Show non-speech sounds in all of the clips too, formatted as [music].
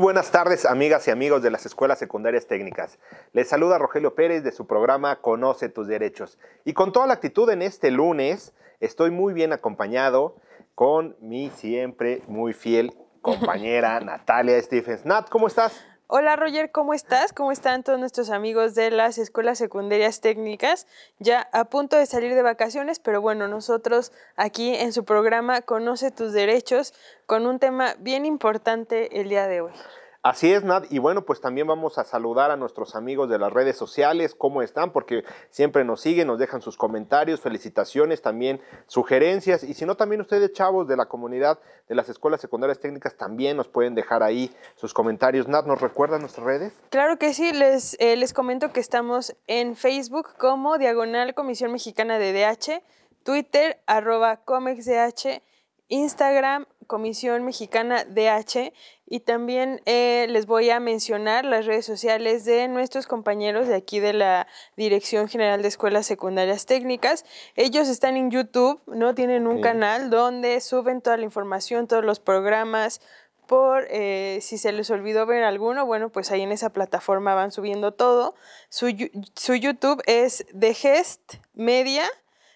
buenas tardes, amigas y amigos de las escuelas secundarias técnicas. Les saluda Rogelio Pérez de su programa Conoce tus derechos. Y con toda la actitud en este lunes, estoy muy bien acompañado con mi siempre muy fiel [laughs] compañera Natalia Stephens. Nat, ¿cómo estás? Hola Roger, ¿cómo estás? ¿Cómo están todos nuestros amigos de las escuelas secundarias técnicas? Ya a punto de salir de vacaciones, pero bueno, nosotros aquí en su programa Conoce tus derechos con un tema bien importante el día de hoy. Así es, Nad. Y bueno, pues también vamos a saludar a nuestros amigos de las redes sociales, cómo están, porque siempre nos siguen, nos dejan sus comentarios, felicitaciones, también sugerencias. Y si no, también ustedes, chavos de la comunidad de las escuelas secundarias técnicas, también nos pueden dejar ahí sus comentarios. Nad, ¿nos recuerdan nuestras redes? Claro que sí, les, eh, les comento que estamos en Facebook como Diagonal Comisión Mexicana de DH, Twitter arroba ComexDH, Instagram Comisión Mexicana DH y también eh, les voy a mencionar las redes sociales de nuestros compañeros de aquí de la Dirección General de Escuelas Secundarias Técnicas. Ellos están en YouTube, ¿no? Tienen un canal donde suben toda la información, todos los programas, por eh, si se les olvidó ver alguno, bueno, pues ahí en esa plataforma van subiendo todo. Su, YouTube es The Gest Media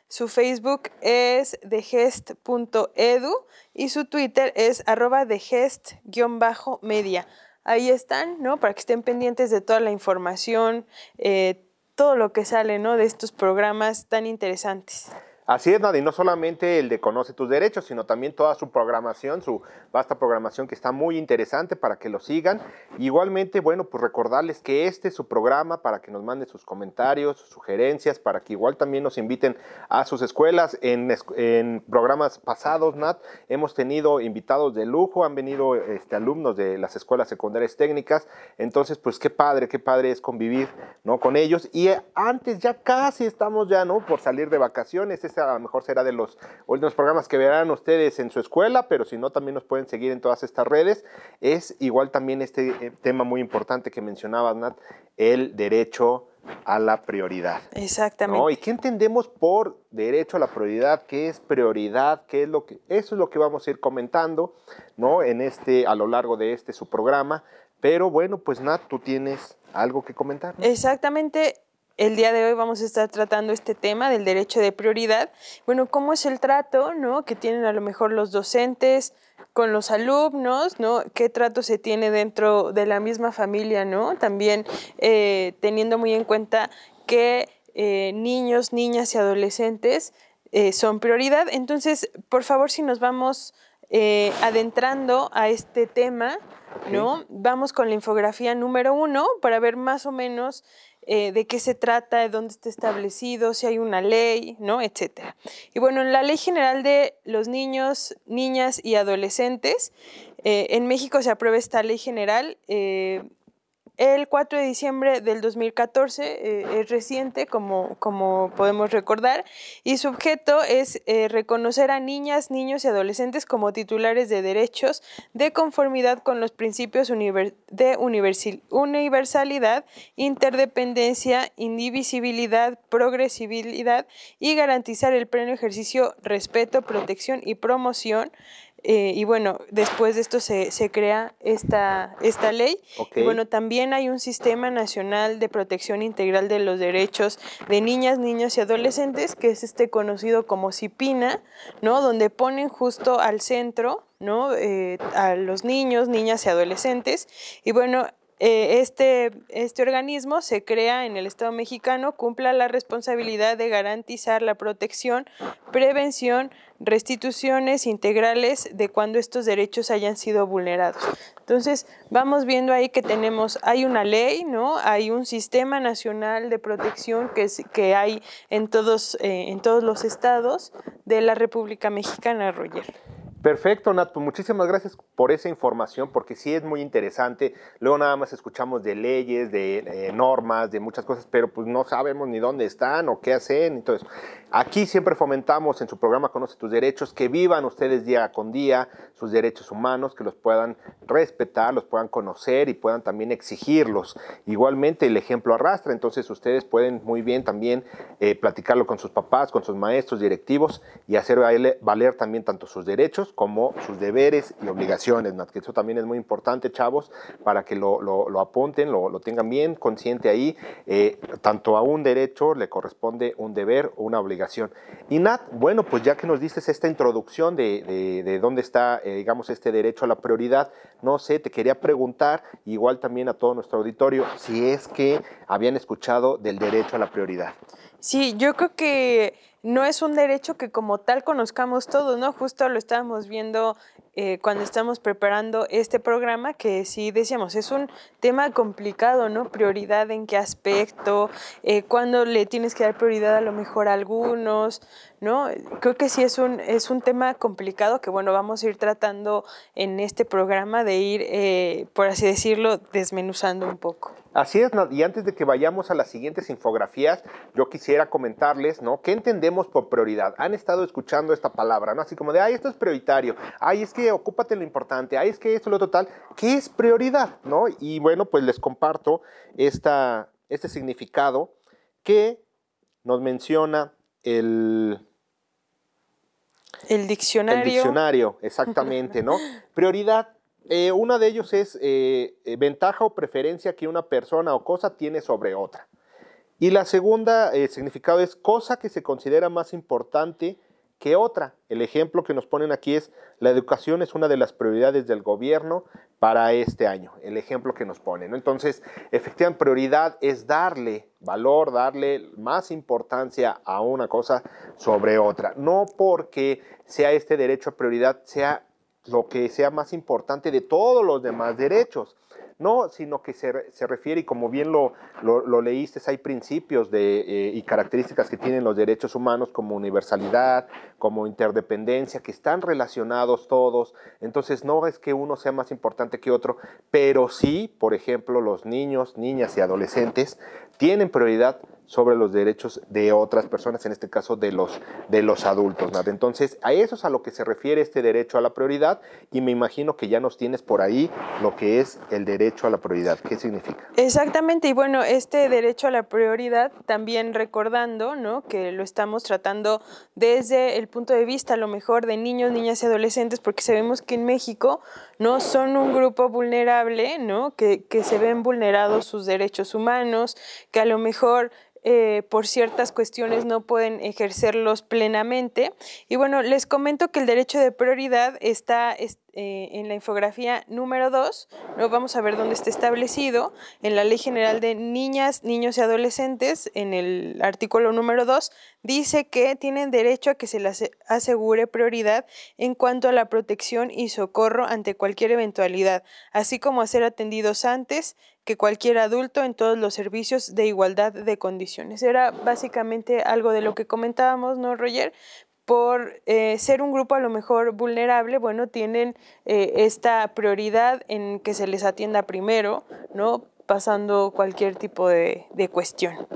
su Facebook es thegest.edu y su Twitter es arroba thegest-media. Ahí están, ¿no? Para que estén pendientes de toda la información, eh, todo lo que sale, ¿no? De estos programas tan interesantes. Así es, Nadie, no solamente el de Conoce tus derechos, sino también toda su programación, su vasta programación que está muy interesante para que lo sigan. Igualmente, bueno, pues recordarles que este es su programa para que nos manden sus comentarios, sugerencias, para que igual también nos inviten a sus escuelas. En, programas pasados, Nat, hemos tenido invitados de lujo, han venido este, alumnos de las escuelas secundarias técnicas. Entonces, pues qué padre, qué padre es convivir ¿no? con ellos. Y eh, antes ya casi estamos ya, ¿no? Por salir de vacaciones a lo mejor será de los últimos programas que verán ustedes en su escuela, pero si no, también nos pueden seguir en todas estas redes. Es igual también este eh, tema muy importante que mencionabas, Nat, el derecho a la prioridad. Exactamente. ¿Y qué entendemos por derecho a la prioridad? ¿Qué es prioridad? ¿Qué es lo que eso es lo que vamos a ir comentando, ¿no? En este a lo largo de este su programa, pero bueno, pues Nat, tú tienes algo que comentar. Exactamente el día de hoy vamos a estar tratando este tema del derecho de prioridad. Bueno, cómo es el trato, ¿no? Que tienen a lo mejor los docentes con los alumnos, ¿no? Qué trato se tiene dentro de la misma familia, ¿no? También eh, teniendo muy en cuenta que eh, niños, niñas y adolescentes eh, son prioridad. Entonces, por favor, si nos vamos adentrando a este tema, ¿no? Vamos con la infografía número uno para ver más o menos eh, de qué se trata, de dónde está establecido, si hay una ley, ¿no? Etcétera. Y bueno, en la Ley General de los Niños, Niñas y Adolescentes, eh, en México se aprueba esta ley general eh, el 4 de diciembre del 2014 eh, es reciente, como, podemos recordar, y su objeto es eh, reconocer a niñas, niños y adolescentes como titulares de derechos de conformidad con los principios de universalidad, interdependencia, indivisibilidad, progresibilidad y garantizar el pleno ejercicio, respeto, protección y promoción eh, y bueno, después de esto se, se crea esta, esta ley. Y bueno, también hay un sistema nacional de protección integral de los derechos de niñas, niños y adolescentes, que es este conocido como CIPINA, ¿no? Donde ponen justo al centro, ¿no? Eh, a los niños, niñas y adolescentes. Y bueno, eh, este, este, organismo se crea en el Estado mexicano, cumpla la responsabilidad de garantizar la protección, prevención, restituciones integrales de cuando estos derechos hayan sido vulnerados. Entonces, vamos viendo ahí que tenemos, hay una ley, ¿no? Hay un sistema nacional de protección que, que hay en todos, eh, en todos los estados de la República Mexicana, Roger. Perfecto, Nat. Pues muchísimas gracias por esa información, porque sí es muy interesante. Luego nada más escuchamos de leyes, de eh, normas, de muchas cosas, pero pues no sabemos ni dónde están o qué hacen. Entonces, aquí siempre fomentamos en su programa Conoce tus derechos, que vivan ustedes día con día sus derechos humanos, que los puedan respetar, los puedan conocer y puedan también exigirlos. Igualmente, el ejemplo arrastra, entonces ustedes pueden muy bien también eh, platicarlo con sus papás, con sus maestros, directivos y hacer valer también tanto sus derechos como sus deberes y obligaciones, Nat, que eso también es muy importante, chavos, para que lo, apunten, lo, tengan bien consciente ahí. Eh, tanto a un derecho le corresponde un deber o una obligación. Y Nat, bueno, pues ya que nos diste esta introducción de, dónde está, eh, digamos, este derecho a la prioridad, no sé, te quería preguntar, igual también a todo nuestro auditorio, si es que habían escuchado del derecho a la prioridad. Sí, yo creo que no es un derecho que como tal conozcamos todos, ¿no? Justo lo estábamos viendo eh, cuando estamos preparando este programa, que sí decíamos, es un tema complicado, ¿no? Prioridad en qué aspecto, cuando eh, cuándo le tienes que dar prioridad a lo mejor a algunos, Creo que sí es un, es un tema complicado que, bueno, vamos a ir tratando en este programa de ir, eh, por así decirlo, desmenuzando un poco. Así es, y antes de que vayamos a las siguientes infografías, yo quisiera comentarles, ¿no? ¿Qué entendemos por prioridad? Han estado escuchando esta palabra, ¿no? Así como de, ay, esto es prioritario, ay, es que ocúpate lo importante, ay, es que esto lo total. ¿Qué es prioridad, no? Y bueno, pues les comparto esta, este significado que nos menciona el el diccionario. El diccionario, exactamente, ¿no? [laughs] Prioridad. Eh, una de ellos es eh, eh, ventaja o preferencia que una persona o cosa tiene sobre otra. Y la segunda eh, significado es cosa que se considera más importante que otra. El ejemplo que nos ponen aquí es la educación es una de las prioridades del gobierno, para este año, el ejemplo que nos pone Entonces, efectivamente, prioridad es darle valor, darle más importancia a una cosa sobre otra. No porque sea este derecho a prioridad, sea lo que sea más importante de todos los demás derechos no, sino que se, refiere, y como bien lo, lo, leíste, hay principios de, eh, y características que tienen los derechos humanos como universalidad, como interdependencia, que están relacionados todos. Entonces no es que uno sea más importante que otro, pero sí, por ejemplo, los niños, niñas y adolescentes tienen prioridad sobre los derechos de otras personas, en este caso de los, de los adultos, Entonces, a eso es a lo que se refiere este derecho a la prioridad y me imagino que ya nos tienes por ahí lo que es el derecho a la prioridad. ¿Qué significa? Exactamente, y bueno, este derecho a la prioridad también recordando ¿no? que lo estamos tratando desde el punto de vista a lo mejor de niños, niñas y adolescentes, porque sabemos que en México no son un grupo vulnerable, ¿no? que, que se ven vulnerados sus derechos humanos, que a lo mejor eh, por ciertas cuestiones no pueden ejercerlos plenamente. Y bueno, les comento que el derecho de prioridad está... Eh, en la infografía número 2, no vamos a ver dónde está establecido, en la Ley General de Niñas, Niños y Adolescentes, en el artículo número 2, dice que tienen derecho a que se les asegure prioridad en cuanto a la protección y socorro ante cualquier eventualidad, así como a ser atendidos antes, que cualquier adulto en todos los servicios de igualdad de condiciones. Era básicamente algo de lo que comentábamos, ¿no, Roger? por eh, ser un grupo a lo mejor vulnerable, bueno, tienen eh, esta prioridad en que se les atienda primero, ¿no? Pasando cualquier tipo de, de cuestión.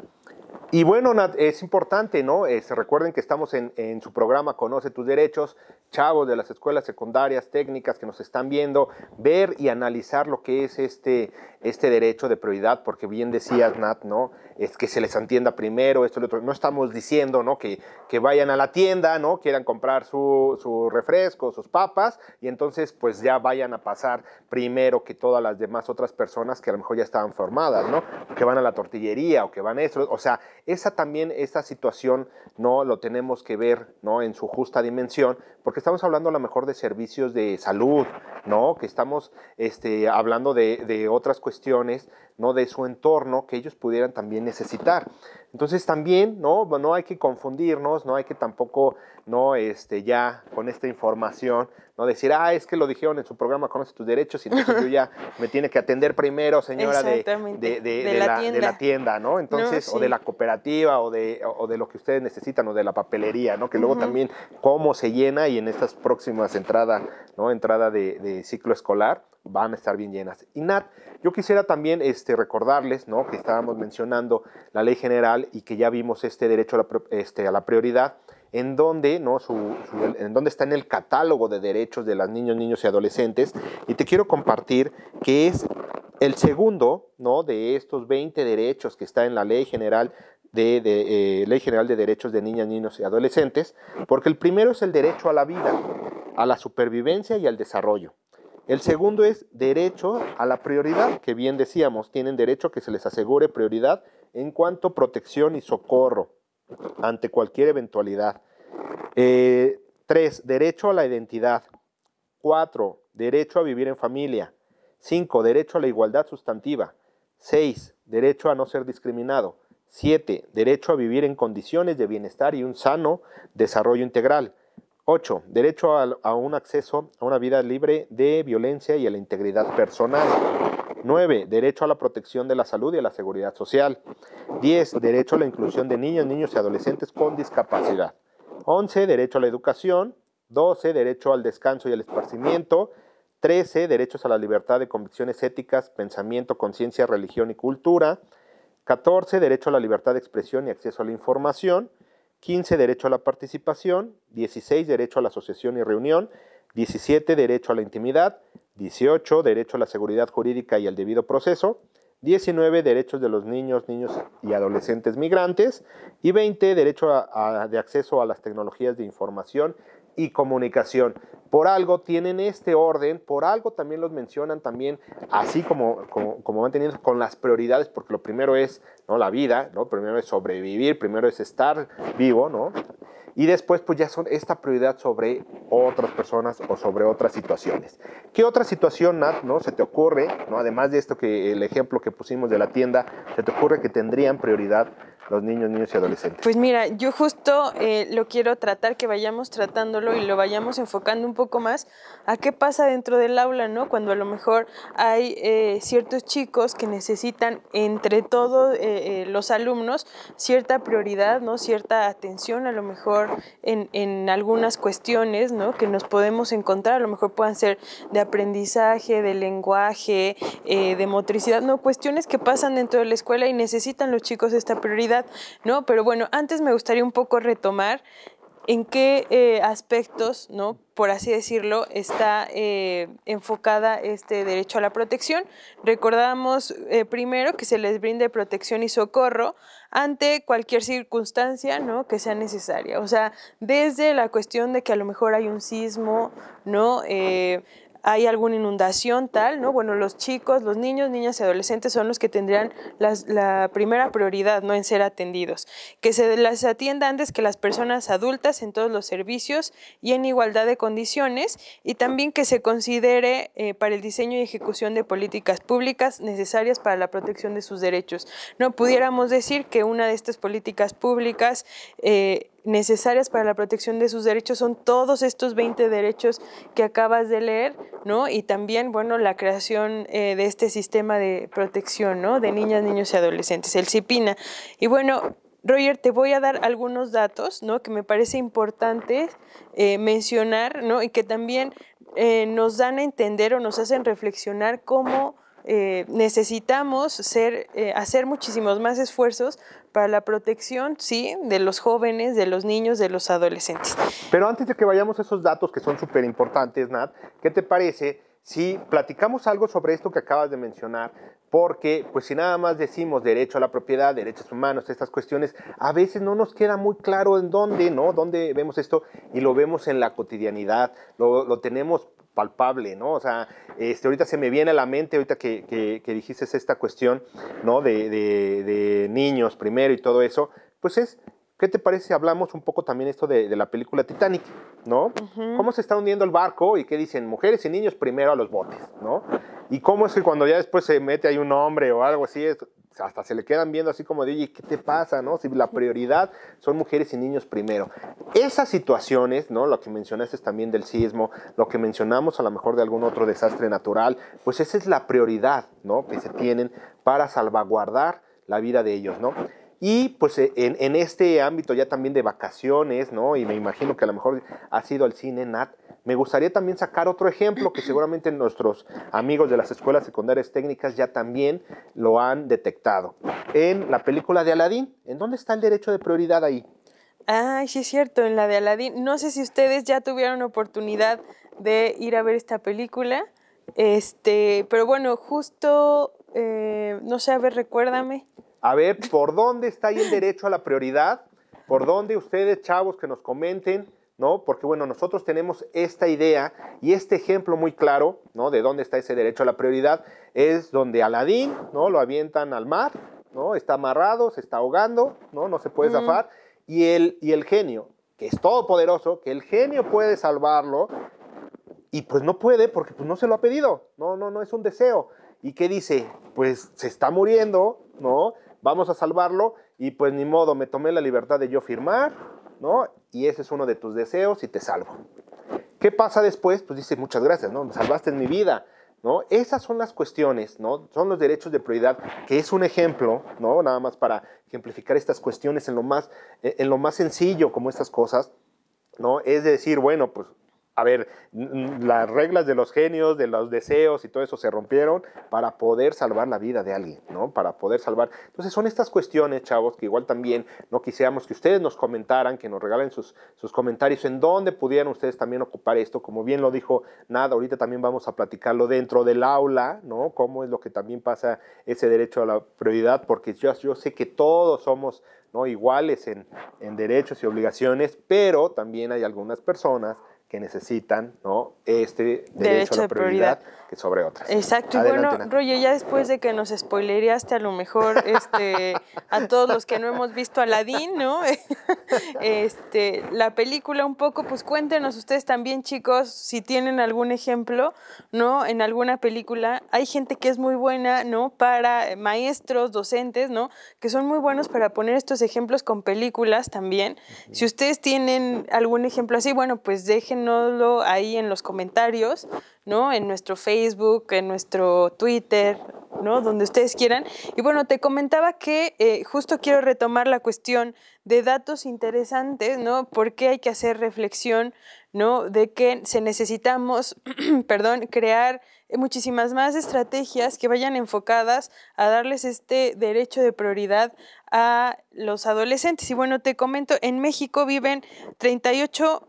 Y bueno, Nat, es importante, ¿no? Es, eh, recuerden que estamos en, su programa Conoce tus derechos, chavos de las escuelas secundarias, técnicas que nos están viendo, ver y analizar lo que es este, este derecho de prioridad, porque bien decías, Nat, ¿no? Es que se les entienda primero, esto y otro. No estamos diciendo, ¿no? Que, que vayan a la tienda, ¿no? Quieran comprar su, su refresco, sus papas, y entonces, pues ya vayan a pasar primero que todas las demás otras personas que a lo mejor ya estaban formadas, ¿no? Que van a la tortillería o que van a eso, o sea, esa también, esta situación, no lo tenemos que ver ¿no? en su justa dimensión, porque estamos hablando a lo mejor de servicios de salud, ¿no? que estamos este, hablando de, de otras cuestiones, ¿no? de su entorno que ellos pudieran también necesitar. Entonces también, ¿no? No hay que confundirnos, no hay que tampoco, ¿no? Este, ya con esta información, ¿no? Decir, ah, es que lo dijeron en su programa, conoce tus derechos, y entonces yo ya me tiene que atender primero, señora, de, la, tienda. ¿no? Entonces, o de la cooperativa, o de, o de lo que ustedes necesitan, o de la papelería, ¿no? Que luego también cómo se llena y en estas próximas entradas, ¿no? Entrada de ciclo escolar, van a estar bien llenas. Y Nat, yo quisiera también este, recordarles ¿no? que estábamos mencionando la ley general y que ya vimos este derecho a la, este, prioridad, en donde, ¿no? en está en el catálogo de derechos de las niños, niños y adolescentes. Y te quiero compartir que es el segundo ¿no? de estos 20 derechos que está en la ley general de, eh, Ley General de Derechos de Niñas, Niños y Adolescentes, porque el primero es el derecho a la vida, a la supervivencia y al desarrollo. El segundo es derecho a la prioridad, que bien decíamos, tienen derecho a que se les asegure prioridad en cuanto a protección y socorro ante cualquier eventualidad. Eh, tres, derecho a la identidad. Cuatro, derecho a vivir en familia. Cinco, derecho a la igualdad sustantiva. Seis, derecho a no ser discriminado. Siete, derecho a vivir en condiciones de bienestar y un sano desarrollo integral. 8. Derecho a, un acceso a una vida libre de violencia y a la integridad personal. 9. Derecho a la protección de la salud y a la seguridad social. 10. Derecho a la inclusión de niños niños y adolescentes con discapacidad. 11. Derecho a la educación. 12. Derecho al descanso y al esparcimiento. 13. Derechos a la libertad de convicciones éticas, pensamiento, conciencia, religión y cultura. 14. Derecho a la libertad de expresión y acceso a la información. 15 derecho a la participación, 16 derecho a la asociación y reunión, 17 derecho a la intimidad, 18 derecho a la seguridad jurídica y al debido proceso, 19 derechos de los niños, niños y adolescentes migrantes y 20 derecho de acceso a las tecnologías de información y comunicación. Por algo tienen este orden, por algo también los mencionan también, así como, como, como van teniendo con las prioridades, porque lo primero es ¿no? la vida, ¿no? primero es sobrevivir, primero es estar vivo, ¿no? y después pues ya son esta prioridad sobre otras personas o sobre otras situaciones. ¿Qué otra situación, no se te ocurre, no además de esto que el ejemplo que pusimos de la tienda, se te ocurre que tendrían prioridad los niños, niños y adolescentes? Pues mira, yo justo eh, lo quiero tratar, que vayamos tratándolo y lo vayamos enfocando un poco más a qué pasa dentro del aula, ¿no? Cuando a lo mejor hay eh, ciertos chicos que necesitan entre todos eh, los alumnos cierta prioridad, ¿no? Cierta atención a lo mejor en, en algunas cuestiones, ¿no? Que nos podemos encontrar, a lo mejor puedan ser de aprendizaje, de lenguaje, de motricidad, ¿no? Cuestiones que pasan dentro de la escuela y necesitan los chicos esta prioridad ¿no? Pero bueno, antes me gustaría un poco retomar en qué eh, aspectos, ¿no? por así decirlo, está eh, enfocada este derecho a la protección. Recordamos eh, primero que se les brinde protección y socorro ante cualquier circunstancia ¿no? que sea necesaria. O sea, desde la cuestión de que a lo mejor hay un sismo, ¿no? hay alguna inundación tal, ¿no? Bueno, los chicos, los niños, niñas y adolescentes son los que tendrían la primera prioridad, ¿no? En ser atendidos. Que se las atienda antes que las personas adultas en todos los servicios y en igualdad de condiciones y también que se considere eh, para el diseño y ejecución de políticas públicas necesarias para la protección de sus derechos. No pudiéramos decir que una de estas políticas públicas eh, necesarias para la protección de sus derechos son todos estos 20 derechos que acabas de leer, ¿no? Y también, bueno, la creación eh, de este sistema de protección, ¿no? De niñas, niños y adolescentes, el CIPINA. Y bueno, Roger, te voy a dar algunos datos, ¿no? Que me parece importante eh, mencionar, ¿no? Y que también eh, nos dan a entender o nos hacen reflexionar cómo eh, necesitamos eh, hacer muchísimos más esfuerzos para la protección, sí, de los jóvenes, de los niños, de los adolescentes. Pero antes de que vayamos a esos datos que son súper importantes, Nat, ¿qué te parece si platicamos algo sobre esto que acabas de mencionar? Porque, pues si nada más decimos derecho a la propiedad, derechos humanos, estas cuestiones, a veces no nos queda muy claro en dónde, ¿no? ¿Dónde vemos esto? Y lo vemos en la cotidianidad, lo, lo tenemos palpable, ¿no? O sea, este, ahorita se me viene a la mente, ahorita que, que, dijiste esta cuestión, ¿no? De, niños primero y todo eso, pues es, ¿qué te parece si hablamos un poco también esto de, la película Titanic, ¿no? ¿Cómo se está hundiendo el barco y qué dicen mujeres y niños primero a los botes, ¿no? Y cómo es que cuando ya después se mete ahí un hombre o algo así, es, hasta se le quedan viendo así como de, oye, ¿qué te pasa? ¿no? Si la prioridad son mujeres y niños primero. Esas situaciones, ¿no? Lo que mencionaste también del sismo, lo que mencionamos a lo mejor de algún otro desastre natural, pues esa es la prioridad, ¿no? Que se tienen para salvaguardar la vida de ellos, ¿no? Y pues e, en, este ámbito ya también de vacaciones, ¿no? Y me imagino que a lo mejor ha sido el cine, Nat. Me gustaría también sacar otro ejemplo que seguramente nuestros amigos de las escuelas secundarias técnicas ya también lo han detectado. En la película de Aladín, ¿en dónde está el derecho de prioridad ahí? Ay, sí es cierto, en la de Aladín. No sé si ustedes ya tuvieron oportunidad de ir a ver esta película. Este, pero bueno, justo, eh, no sé, a ver, recuérdame a ver por dónde está ahí el derecho a la prioridad, por dónde ustedes, chavos, que nos comenten, ¿no? Porque bueno, nosotros tenemos esta idea y este ejemplo muy claro, ¿no? De dónde está ese derecho a la prioridad, es donde Aladín, ¿no? Lo avientan al mar, ¿no? Está amarrado, se está ahogando, ¿no? No se puede zafar. Y el, y el genio, que es todopoderoso, que el genio puede salvarlo, y pues no puede porque pues, no se lo ha pedido, no, no, no es un deseo. ¿Y qué dice? Pues se está muriendo, ¿no? vamos a salvarlo y pues ni modo, me tomé la libertad de yo firmar, ¿no? Y ese es uno de tus deseos y te salvo. ¿Qué pasa después? Pues dice, muchas gracias, ¿no? Me salvaste en mi vida, ¿no? Esas son las cuestiones, ¿no? Son los derechos de prioridad, que es un ejemplo, ¿no? Nada más para ejemplificar estas cuestiones en lo más, en lo más sencillo como estas cosas, ¿no? Es decir, bueno, pues a ver, las reglas de los genios, de los deseos y todo eso se rompieron para poder salvar la vida de alguien, ¿no? Para poder salvar. Entonces son estas cuestiones, chavos, que igual también no quisiéramos que ustedes nos comentaran, que nos regalen sus, comentarios en dónde pudieran ustedes también ocupar esto. Como bien lo dijo Nada, ahorita también vamos a platicarlo dentro del aula, ¿no? Cómo es lo que también pasa ese derecho a la prioridad, porque yo, yo sé que todos somos... ¿no? iguales en, en derechos y obligaciones, pero también hay algunas personas que necesitan ¿no? este derecho, a la de prioridad, que sobre otras. Exacto. y bueno, Roger, ya después de que nos spoilereaste a lo mejor este, a todos los que no hemos visto Aladdin, ¿no? [laughs] este, la película un poco, pues cuéntenos ustedes también, chicos, si tienen algún ejemplo, ¿no? En alguna película. Hay gente que es muy buena, ¿no? Para maestros, docentes, ¿no? Que son muy buenos para poner estos ejemplos con películas también. Si ustedes tienen algún ejemplo así, bueno, pues dejen ahí en los comentarios, ¿no? En nuestro Facebook, en nuestro Twitter, ¿no? Donde ustedes quieran. Y bueno, te comentaba que eh, justo quiero retomar la cuestión de datos interesantes, ¿no? Porque hay que hacer reflexión, ¿no? De que se necesitamos, [clears throat] perdón, crear muchísimas más estrategias que vayan enfocadas a darles este derecho de prioridad a los adolescentes. Y bueno, te comento, en México viven 38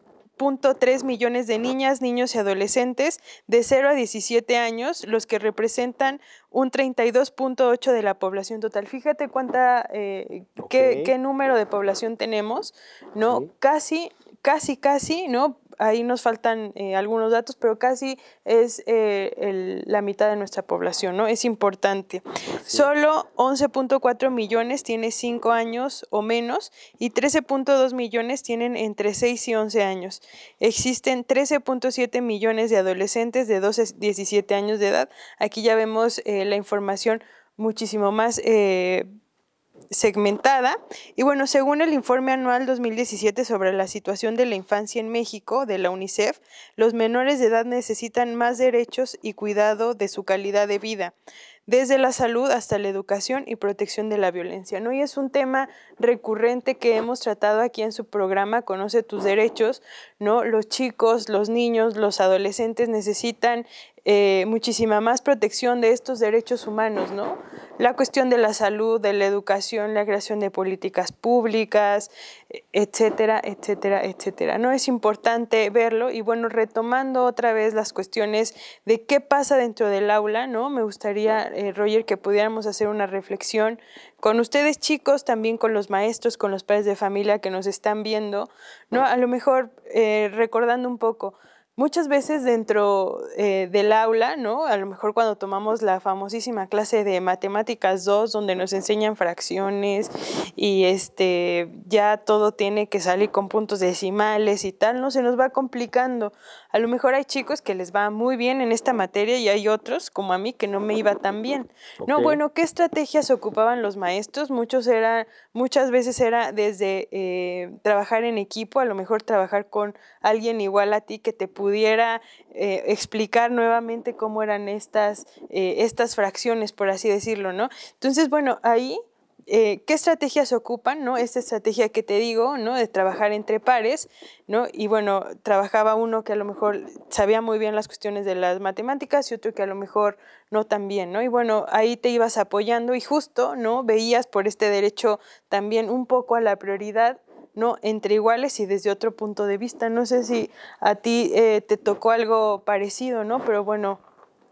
3 millones de niñas, niños y adolescentes de 0 a 17 años, los que representan un 32.8 de la población total. Fíjate cuánta, eh, qué, número de población tenemos, ¿no? Casi, casi, casi, ¿no? ahí nos faltan eh, algunos datos, pero casi es eh, la mitad de nuestra población, ¿no? Es importante. Solo 11.4 millones tiene 5 años o menos y 13.2 millones tienen entre 6 y 11 años. Existen 13.7 millones de adolescentes de 12 a 17 años de edad. Aquí ya vemos eh, la información muchísimo más segmentada. Y bueno, según el informe anual 2017 sobre la situación de la infancia en México de la UNICEF, los menores de edad necesitan más derechos y cuidado de su calidad de vida desde la salud hasta la educación y protección de la violencia. ¿no? Y es un tema recurrente que hemos tratado aquí en su programa, Conoce tus derechos, ¿no? Los chicos, los niños, los adolescentes necesitan eh, muchísima más protección de estos derechos humanos, ¿no? La cuestión de la salud, de la educación, la creación de políticas públicas, etcétera, etcétera, etcétera. ¿No? Es importante verlo y bueno, retomando otra vez las cuestiones de qué pasa dentro del aula, ¿no? Me gustaría, eh, Roger, que pudiéramos hacer una reflexión con ustedes chicos, también con los maestros, con los padres de familia que nos están viendo, ¿no? A lo mejor eh, recordando un poco, muchas veces dentro eh, del aula, ¿no? A lo mejor cuando tomamos la famosísima clase de matemáticas 2, donde nos enseñan fracciones y este, ya todo tiene que salir con puntos decimales y tal, ¿no? Se nos va complicando. A lo mejor hay chicos que les va muy bien en esta materia y hay otros, como a mí, que no me iba tan bien. No, bueno, ¿qué estrategias ocupaban los maestros? Muchos era, muchas veces era desde eh, trabajar en equipo, a lo mejor trabajar con alguien igual a ti que te pudo pudiera eh, explicar nuevamente cómo eran estas, eh, estas fracciones, por así decirlo, ¿no? Entonces, bueno, ahí eh, qué estrategias ocupan, ¿no? Esta estrategia que te digo, ¿no? De trabajar entre pares, ¿no? Y bueno, trabajaba uno que a lo mejor sabía muy bien las cuestiones de las matemáticas y otro que a lo mejor no tan bien, ¿no? Y bueno, ahí te ibas apoyando y justo, ¿no? Veías por este derecho también un poco a la prioridad ¿no? Entre iguales y desde otro punto de vista. No sé si a ti eh, te tocó algo parecido, ¿no? Pero bueno,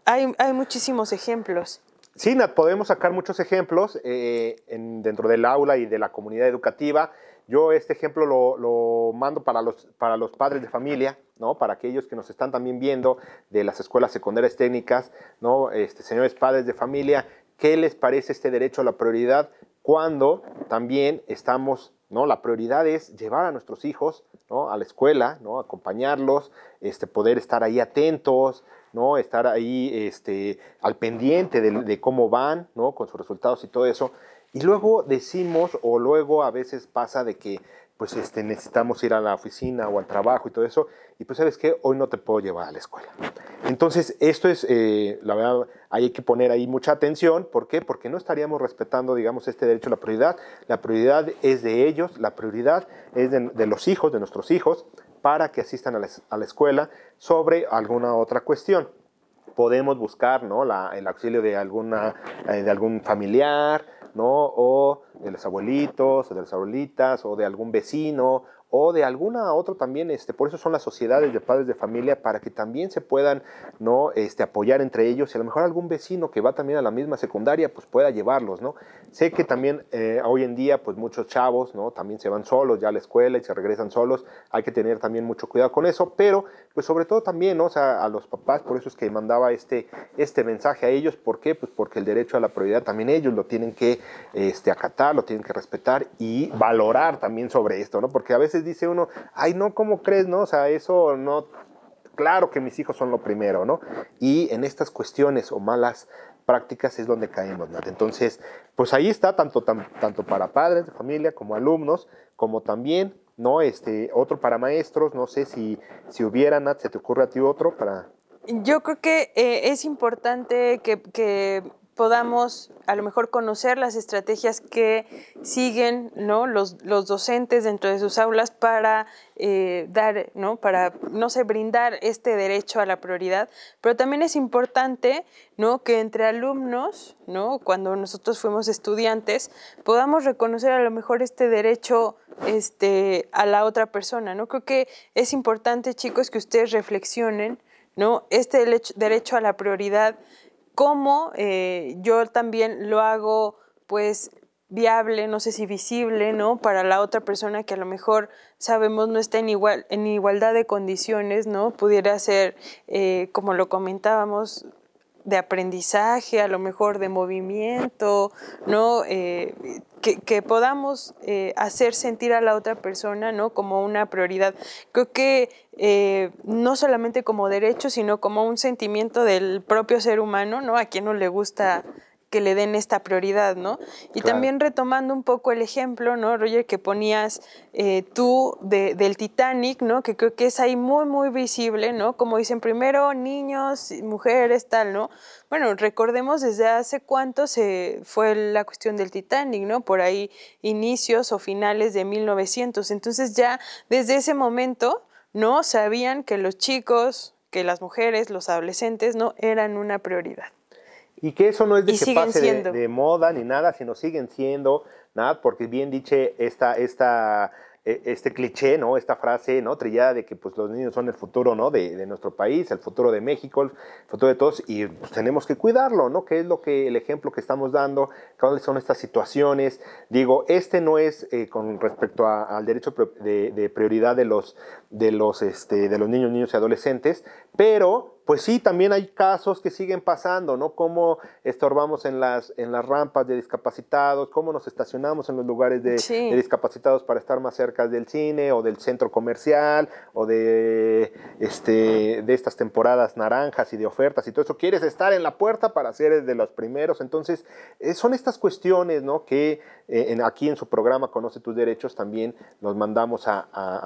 hay, muchísimos ejemplos. Sí, Nat, podemos sacar muchos ejemplos eh, dentro del aula y de la comunidad educativa. Yo este ejemplo lo, mando para los, para los padres de familia, ¿no? para aquellos que nos están también viendo de las escuelas secundarias técnicas, ¿no? Este, señores padres de familia, ¿qué les parece este derecho a la prioridad cuando también estamos la prioridad es llevar a nuestros hijos a la escuela, ¿no? acompañarlos, este, poder estar ahí atentos, ¿no? estar ahí este, al pendiente de, cómo van, con sus resultados y todo eso. Y luego decimos, o luego a veces pasa de que pues este, necesitamos ir a la oficina o al trabajo y todo eso, y pues sabes qué, hoy no te puedo llevar a la escuela. Entonces, esto es, eh, la verdad, hay que poner ahí mucha atención. ¿Por qué? Porque no estaríamos respetando, digamos, este derecho a la prioridad. La prioridad es de ellos, la prioridad es de, los hijos, de nuestros hijos, para que asistan a la, escuela sobre alguna otra cuestión. Podemos buscar el auxilio de, alguna, eh, algún familiar, o de los abuelitos, o de las abuelitas, o de algún vecino, o de alguna otra también, este, por eso son las sociedades de padres de familia, para que también se puedan ¿no? este, apoyar entre ellos y a lo mejor algún vecino que va también a la misma secundaria pues pueda llevarlos. ¿no? Sé que también eh, hoy en día pues muchos chavos ¿no? también se van solos ya a la escuela y se regresan solos, hay que tener también mucho cuidado con eso, pero pues sobre todo también o sea, a los papás, por eso es que mandaba este, este mensaje a ellos, ¿por qué? Pues porque el derecho a la prioridad también ellos lo tienen que este, acatar, lo tienen que respetar y valorar también sobre esto, ¿no? porque a veces dice uno, ay, no, ¿cómo crees? No, o sea, eso no, claro que mis hijos son lo primero, ¿no? Y en estas cuestiones o malas prácticas es donde caemos, ¿no? Entonces, pues ahí está, tanto, tanto para padres de familia como alumnos, como también, ¿no? Este, otro para maestros, no sé si, si hubiera, Nat, se te ocurre a ti otro para... Yo creo que eh, es importante que podamos a lo mejor conocer las estrategias que siguen los, docentes dentro de sus aulas para eh, dar, ¿no? para, no sé, brindar este derecho a la prioridad, pero también es importante ¿no? que entre alumnos, ¿no? cuando nosotros fuimos estudiantes, podamos reconocer a lo mejor este derecho este, a la otra persona. ¿no? Creo que es importante, chicos, que ustedes reflexionen ¿no? este derecho a la prioridad cómo eh, yo también lo hago pues viable, no sé si visible, ¿no? Para la otra persona que a lo mejor sabemos no está en, igual, en igualdad de condiciones, ¿no? Pudiera ser, eh, como lo comentábamos, de aprendizaje, a lo mejor de movimiento, ¿no? Eh, que, podamos eh, hacer sentir a la otra persona, ¿no? Como una prioridad. Creo que eh, no solamente como derecho, sino como un sentimiento del propio ser humano, ¿no? A quien no le gusta que le den esta prioridad, ¿no? Y también retomando un poco el ejemplo, ¿no, Roger, que ponías eh, tú del Titanic, ¿no? Que creo que es ahí muy, muy visible, ¿no? Como dicen primero niños, mujeres, tal, ¿no? Bueno, recordemos desde hace cuánto se fue la cuestión del Titanic, ¿no? Por ahí inicios o finales de 1900. Entonces ya desde ese momento, ¿no? Sabían que los chicos, que las mujeres, los adolescentes, ¿no? Eran una prioridad. Y que eso no es de que pase de, moda ni nada, sino siguen siendo, nada, porque bien dice esta, esta, e, este cliché, ¿no? Esta frase, ¿no? Trillada de que pues los niños son el futuro, ¿no? De, nuestro país, el futuro de México, el futuro de todos, y pues, tenemos que cuidarlo, ¿no? Que es lo que, el ejemplo que estamos dando, cuáles son estas situaciones. Digo, este no es eh, con respecto al derecho de, de, prioridad de los, de los, este, de los niños, niños y adolescentes, pero pues sí, también hay casos que siguen pasando, ¿no? Cómo estorbamos en las, en las rampas de discapacitados, cómo nos estacionamos en los lugares de, discapacitados para estar más cerca del cine o del centro comercial o de, este, de estas temporadas naranjas y de ofertas y todo eso. Quieres estar en la puerta para ser de los primeros. Entonces, eh, son estas cuestiones, ¿no? Que eh, aquí en su programa Conoce tus derechos también nos mandamos a,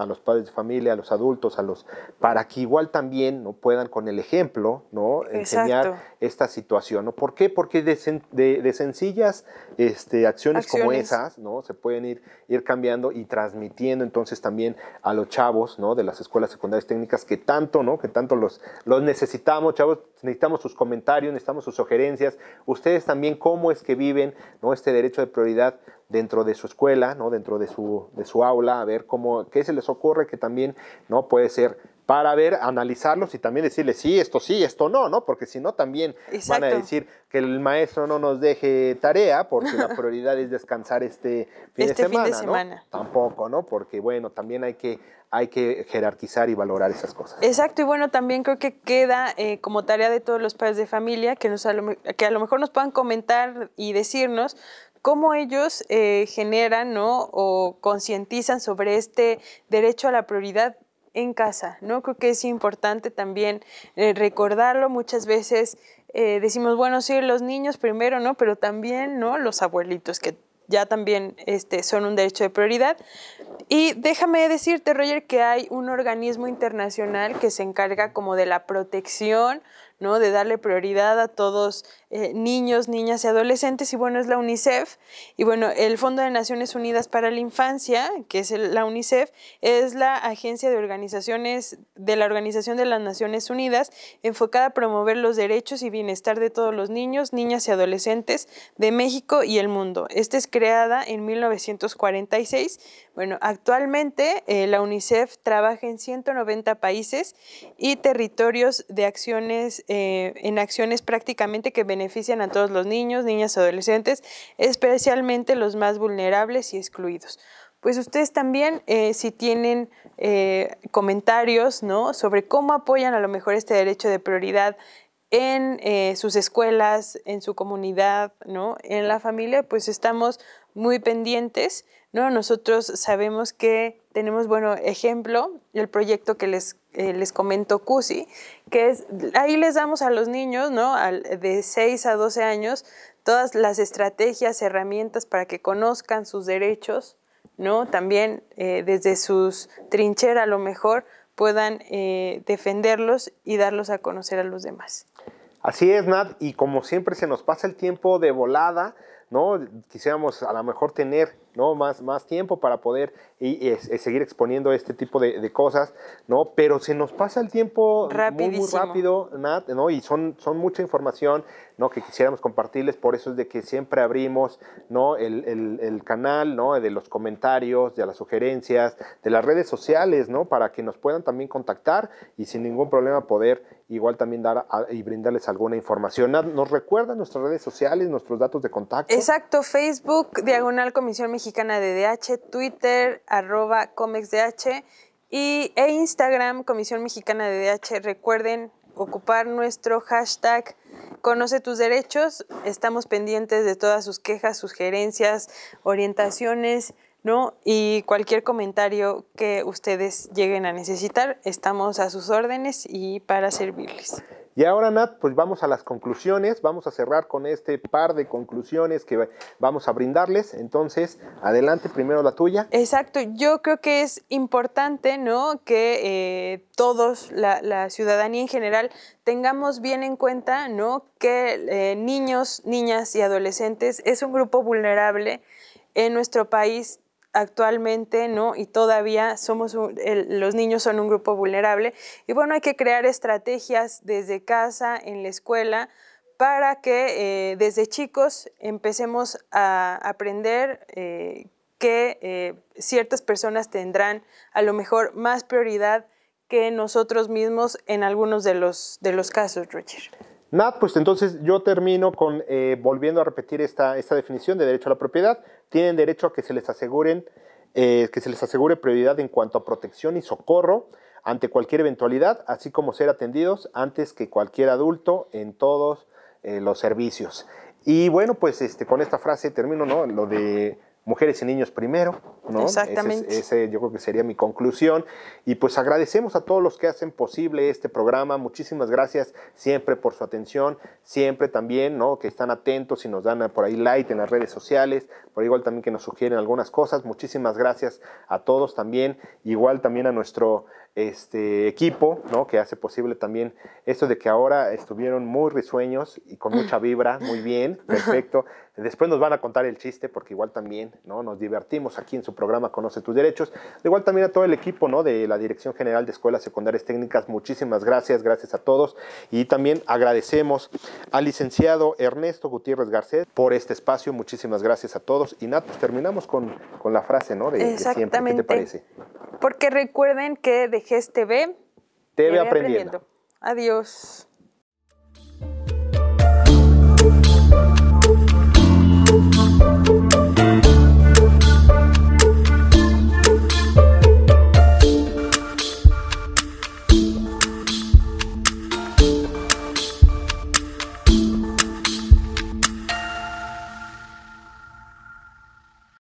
los padres de familia, a los adultos, a los, para que igual también ¿no? puedan con el ejemplo ejemplo, ¿no? Enseñar esta situación, ¿Por qué? Porque de, sencillas este, acciones, como esas, ¿no? Se pueden ir, cambiando y transmitiendo entonces también a los chavos, ¿no? De las escuelas secundarias técnicas que tanto, ¿no? Que tanto los, necesitamos, chavos, necesitamos sus comentarios, necesitamos sus sugerencias. Ustedes también, ¿cómo es que viven, ¿no? Este derecho de prioridad dentro de su escuela, ¿no? Dentro de su, de su aula, a ver cómo, qué se les ocurre que también, ¿no? Puede ser para ver, analizarlos y también decirles, sí, esto sí, esto no, ¿no? Porque si no, también van a decir que el maestro no nos deje tarea porque la [laughs] prioridad es descansar este fin de semana. Este fin de semana. Tampoco, ¿no? Porque bueno, también hay que, hay que jerarquizar y valorar esas cosas. Exacto, y bueno, también creo que queda eh, como tarea de todos los padres de familia que, nos, a lo, que a lo mejor nos puedan comentar y decirnos cómo ellos eh, generan ¿no? o concientizan sobre este derecho a la prioridad en casa, ¿no? Creo que es importante también eh, recordarlo. Muchas veces eh, decimos, bueno, sí, los niños primero, ¿no? Pero también, ¿no? Los abuelitos, que ya también este, son un derecho de prioridad. Y déjame decirte, Roger, que hay un organismo internacional que se encarga como de la protección de darle prioridad a todos eh, niños, niñas y adolescentes. Y bueno, es la UNICEF. Y bueno, el Fondo de Naciones Unidas para la Infancia, que es la UNICEF, es la agencia de organizaciones de la Organización de las Naciones Unidas enfocada a promover los derechos y bienestar de todos los niños, niñas y adolescentes de México y el mundo. Esta es creada en 1946 bueno, actualmente eh, la UNICEF trabaja en 190 países y territorios de acciones, eh, en acciones prácticamente que benefician a todos los niños, niñas, adolescentes, especialmente los más vulnerables y excluidos pues ustedes también, eh, si tienen comentarios ¿no? sobre cómo apoyan a lo mejor este derecho de prioridad en eh, sus escuelas, en su comunidad, ¿no? En la familia, pues estamos muy pendientes, ¿no? Nosotros sabemos que tenemos, bueno, ejemplo, el proyecto que les, eh, les comento CUSI, que es, ahí les damos a los niños, ¿no? de 6 a 12 años, todas las estrategias, herramientas para que conozcan sus derechos, ¿no? También eh, desde sus trincheras a lo mejor puedan defenderlos y darlos a conocer a los demás. Así es, Nat, y como siempre se nos pasa el tiempo de volada, ¿no? Quisiéramos a lo mejor tener ¿no? Más, más tiempo para poder seguir exponiendo este tipo de, cosas, ¿no? Pero se nos pasa el tiempo muy, rápido, Nat, ¿no? Y son, son mucha información, ¿no? Que quisiéramos compartirles, por eso es de que siempre abrimos, ¿no? El, canal, ¿no? De los comentarios, de las sugerencias, de las redes sociales, ¿no? Para que nos puedan también contactar y sin ningún problema poder igual también dar y brindarles alguna información. ¿nos recuerdan nuestras redes sociales, nuestros datos de contacto? Exacto, Facebook, Diagonal Comisión Mexicana Mexicana de DH, Twitter, arroba ComexDH y, e Instagram, Comisión Mexicana de DH. Recuerden ocupar nuestro hashtag Conoce tus derechos. Estamos pendientes de todas sus quejas, sugerencias, orientaciones. ¿no? Y cualquier comentario que ustedes lleguen a necesitar, estamos a sus órdenes y para servirles. Y ahora, Nat, pues vamos a las conclusiones. Vamos a cerrar con este par de conclusiones que vamos a brindarles. Entonces, adelante, primero la tuya. Exacto. Yo creo que es importante, ¿no? Que eh, todos, la, ciudadanía en general, tengamos bien en cuenta, Que eh, niños, niñas y adolescentes es un grupo vulnerable en nuestro país actualmente, ¿no? Y todavía somos los niños son un grupo vulnerable. Y bueno, hay que crear estrategias desde casa, en la escuela, para que eh, desde chicos empecemos a aprender eh, que eh, ciertas personas tendrán a lo mejor más prioridad que nosotros mismos en algunos de los, de los casos, Roger. Nat, pues entonces yo termino con eh, volviendo a repetir esta, esta, definición de derecho a la propiedad. Tienen derecho a que se les aseguren, eh, que se les asegure prioridad en cuanto a protección y socorro ante cualquier eventualidad, así como ser atendidos antes que cualquier adulto en todos eh, los servicios. Y bueno, pues este, con esta frase termino, ¿no? Lo de mujeres y niños primero, ¿no? Exactamente. Ese, yo creo que sería mi conclusión. Y pues agradecemos a todos los que hacen posible este programa. Muchísimas gracias siempre por su atención, siempre también, ¿no? Que están atentos y nos dan por ahí like en las redes sociales, por igual también que nos sugieren algunas cosas. Muchísimas gracias a todos también, igual también a nuestro este equipo, ¿no? Que hace posible también esto de que ahora estuvieron muy risueños y con mucha [laughs] vibra, muy bien, perfecto. Después nos van a contar el chiste porque igual también, ¿no? Nos divertimos aquí en su programa Conoce tus derechos. Igual también a todo el equipo, ¿no? De la Dirección General de Escuelas Secundarias Técnicas. Muchísimas gracias, gracias a todos y también agradecemos al licenciado Ernesto Gutiérrez Garcés por este espacio. Muchísimas gracias a todos y nada, pues terminamos con, la frase, ¿no? De, siempre. ¿Qué te parece? Porque recuerden que de GES TV. TV aprendiendo. Adiós.